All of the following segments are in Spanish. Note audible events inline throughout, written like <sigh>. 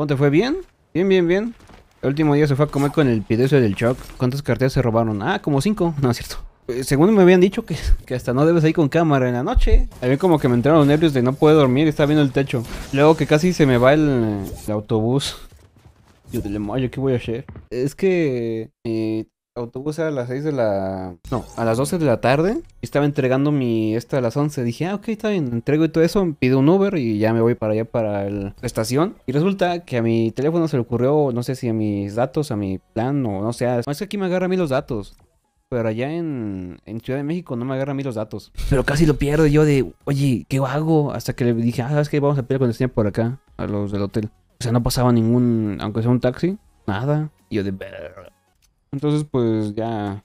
¿Cómo te fue? ¿Bien? Bien, bien, bien. El último día se fue a comer con el pidezo del shock. ¿Cuántas carteras se robaron? Ah, como cinco. No, es cierto. Eh, según me habían dicho que, que hasta no debes ir con cámara en la noche. A mí como que me entraron nervios de no poder dormir y estaba viendo el techo. Luego que casi se me va el, autobús. Yo del mayo, ¿qué voy a hacer? Es que eh, autobús era a las 6 de la... No, a las 12 de la tarde. Y estaba entregando mi... Esta a las 11. Dije, ah, ok, está bien. Entrego y todo eso. Pido un Uber y ya me voy para allá, para el... la estación. Y resulta que a mi teléfono se le ocurrió, no sé si a mis datos, a mi plan o no sé. Ah, es que aquí me agarra a mí los datos. Pero allá en, en Ciudad de México no me agarra a mí los datos. Pero casi lo pierdo yo de, oye, ¿qué hago? Hasta que le dije, ah, ¿sabes que Vamos a pedir con por acá, a los del hotel. O sea, no pasaba ningún, aunque sea un taxi, nada. Y yo de... Entonces, pues ya.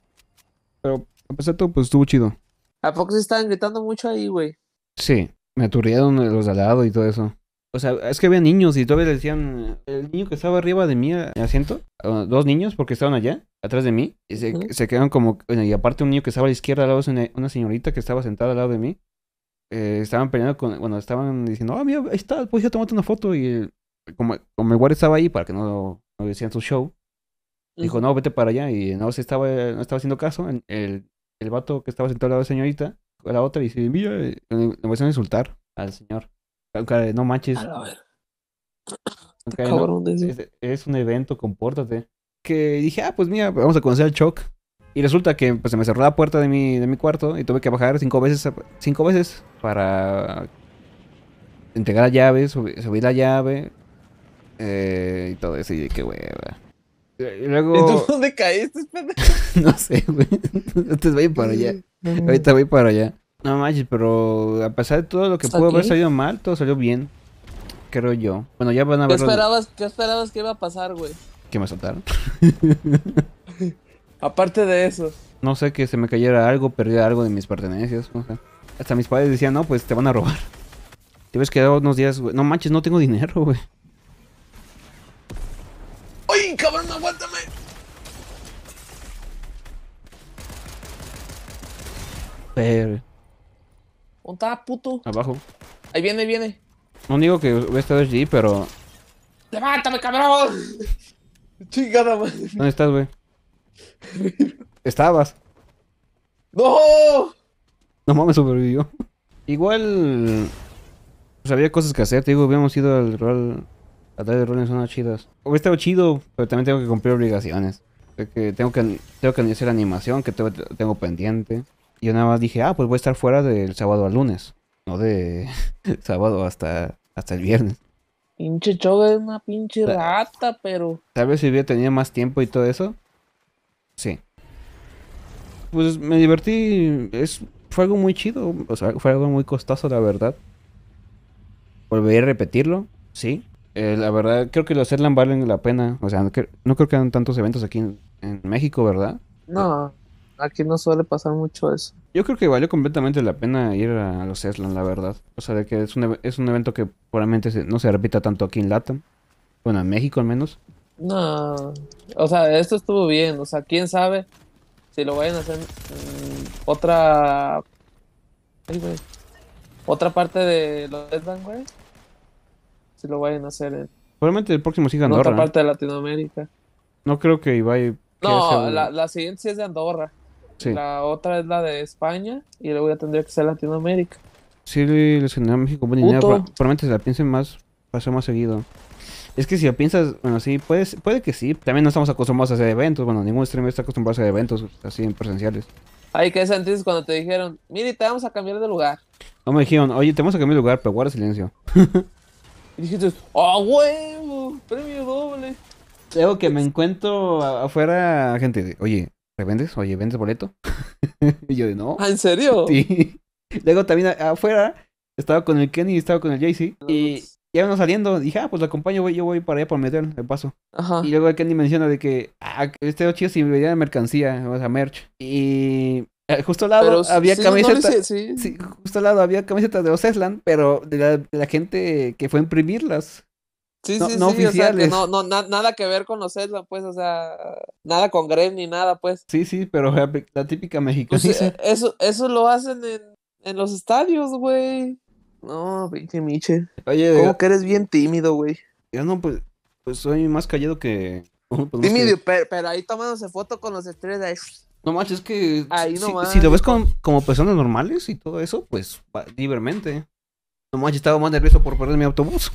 Pero a pesar de todo, pues estuvo chido. ¿A poco se estaban gritando mucho ahí, güey? Sí, me aturdieron los de al lado y todo eso. O sea, es que había niños y todavía decían, el niño que estaba arriba de mí, en eh, asiento, ah, dos niños porque estaban allá, atrás de mí, y se, quedan quedaron como, y aparte un niño que estaba a la izquierda, al lado una, señorita que estaba sentada al lado de mí, eh, estaban peleando con, bueno, estaban diciendo, ah, mira, ahí está, pues yo tomate una foto, y como, como el guardia estaba ahí para que no, no decían su show, Dijo, no, vete para allá. Y no se estaba, no estaba haciendo caso. El, el vato que estaba sentado al lado de la señorita, la otra, y se mira, eh, le voy a insultar al señor. No manches. A ver. Este, es, un evento, compórtate. Que dije, ah, pues mira, vamos a conocer al Choc. Y resulta que pues, se me cerró la puerta de mi, de mi cuarto y tuve que bajar cinco veces, cinco veces para entregar la llave, subir, la llave eh, y todo eso. Y qué hueva. Eh, luego... ¿Y tú dónde caíste, <laughs> no sé, güey. Entonces voy para allá. Ahorita voy para allá. No manches, pero a pesar de todo lo que pudo haber salido mal, todo salió bien. Creo yo. Bueno, ya van a ver. ¿Qué esperabas, que iba a pasar, güey? Que me saltaron? <laughs> Aparte de eso. No sé, que se me cayera algo, perdí algo de mis pertenencias. hasta mis padres decían, no, pues te van a robar. Te ves quedado unos días, güey. No manches, no tengo dinero, güey cabrón, aguántame! Pero... ¿Dónde está, puto? Abajo. Ahí viene, ahí viene. No digo que hubiera estado allí, pero... ¡Levántame, cabrón! <laughs> Chingada, madre. ¿Dónde estás, güey? Estabas. ¡No! No mames, sobrevivió. Igual... Pues había cosas que hacer, te digo, habíamos ido al Real tarde de Rolling son chidas. Hubiera estado chido, pero también tengo que cumplir obligaciones. Que tengo que tengo que hacer animación que tengo, pendiente. Y yo nada más dije, ah, pues voy a estar fuera del sábado al lunes. No de <laughs> sábado hasta, hasta el viernes. Pinche Choga es una pinche rata, pero. Tal vez si hubiera tenido más tiempo y todo eso. Sí. Pues me divertí. Es, fue algo muy chido. O sea, fue algo muy costoso, la verdad. Volvería a repetirlo, sí eh, la verdad, creo que los Zetlan valen la pena. O sea, no, no creo que hayan tantos eventos aquí en, México, ¿verdad? No, aquí no suele pasar mucho eso. Yo creo que valió completamente la pena ir a los Zetlan, la verdad. O sea, de que es un, es un evento que probablemente no se repita tanto aquí en Latam. Bueno, en México al menos. No, o sea, esto estuvo bien. O sea, quién sabe si lo vayan a hacer otra. Otra parte de los Zetlan, güey lo vayan a hacer en. Probablemente el próximo siga Andorra. otra parte de Latinoamérica. No creo que Ibai. No, la, la, siguiente sí es de Andorra. Sí. La otra es la de España y luego ya tendría que ser Latinoamérica. Sí, les genera México buen dinero Probablemente se la piensen más, pasó más seguido. Es que si la piensas, bueno, sí, puede, puede que sí. También no estamos acostumbrados a hacer eventos. Bueno, ningún streamer está acostumbrado a hacer eventos así en presenciales. Ay, ¿qué sentiste cuando te dijeron, mire, te vamos a cambiar de lugar? No me dijeron, oye, te vamos a cambiar de lugar, pero guarda silencio. <laughs> Y dijiste, ¡ah, huevo! ¡Premio doble! Luego que me encuentro afuera gente, oye, ¿revendes? Oye, ¿vendes boleto? <laughs> y yo de, no. Ah, ¿En serio? <laughs> Sí. Luego también afuera estaba con el Kenny y estaba con el Jaycee. Y ya uno saliendo. Dije, ah, pues lo acompaño, voy, yo voy para allá por meter el paso. Ajá. Y luego el Kenny menciona de que, ah, este chido si me mercancía, o sea, merch. Y eh, justo al lado había camisetas. justo al lado había camisetas de los pero de la, gente que fue a imprimirlas. Sí, sí, sí, oficiales. no, nada que ver con los pues, o sea, nada con Grem ni nada, pues. Sí, sí, pero la típica mexicana. Pues, eh, eso, eso lo hacen en, los estadios, güey. No, pinche Miche. Oye, ¿cómo que eres bien tímido, güey? Yo no, pues, pues soy más callado que. <laughs> Pues, tímido, pero, pero, ahí tomándose foto con los estrellas. No manches, es que si, lo ves como, personas normales y todo eso, pues libremente. No manches, estaba más nervioso por perder mi autobús.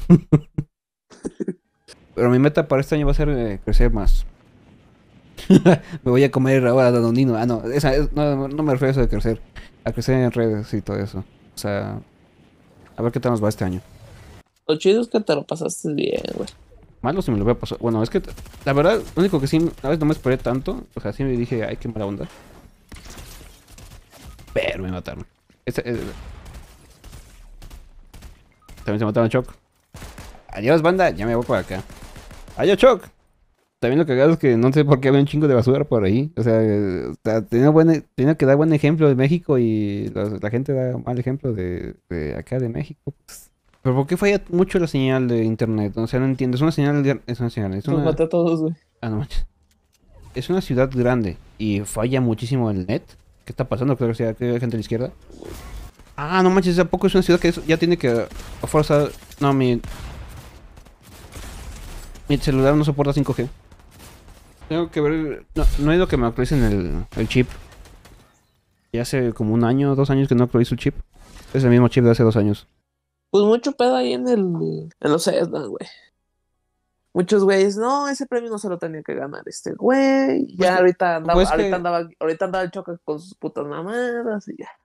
<laughs> Pero mi meta para este año va a ser eh, crecer más. <laughs> me voy a comer ahora Danonino. Ah, no, esa, no, no, me refiero a eso de crecer. A crecer en redes y todo eso. O sea, a ver qué tal nos va este año. Lo chido es que te lo pasaste bien, güey. Malo si me lo voy a pasar. Bueno, es que la verdad, único que sí, a veces no me esperé tanto. O sea, sí me dije, ay, qué mala onda. Pero me mataron. Eh, también se mataron Choc. Adiós, banda. Ya me voy por acá. Adiós, Choc. También lo cagado es que no sé por qué había un chingo de basura por ahí. O sea, tenía, tenía que dar buen ejemplo de México y la, gente da mal ejemplo de, de acá de México. Pues. Pero ¿por qué falla mucho la señal de internet? O sea, no entiendo. Es una señal. Es una señal. Es una... mata a todos, Ah, no manches. Es una ciudad grande y falla muchísimo el net. ¿Qué está pasando? creo que sea, que hay gente a la izquierda. Ah, no manches, ¿a poco es una ciudad que ya tiene que. A No, mi. Mi celular no soporta 5G. Tengo que ver. No, no he ido que me actualicen el, el chip. Ya hace como un año, dos años que no actualizo el chip. Es el mismo chip de hace dos años. Pues mucho pedo ahí en el. En los Cessna, güey. Muchos güeyes, no, ese premio no se lo tenía que ganar este güey. Ya pues, ahorita, andaba, pues, ahorita, andaba, ahorita andaba el choque con sus putas mamadas y ya.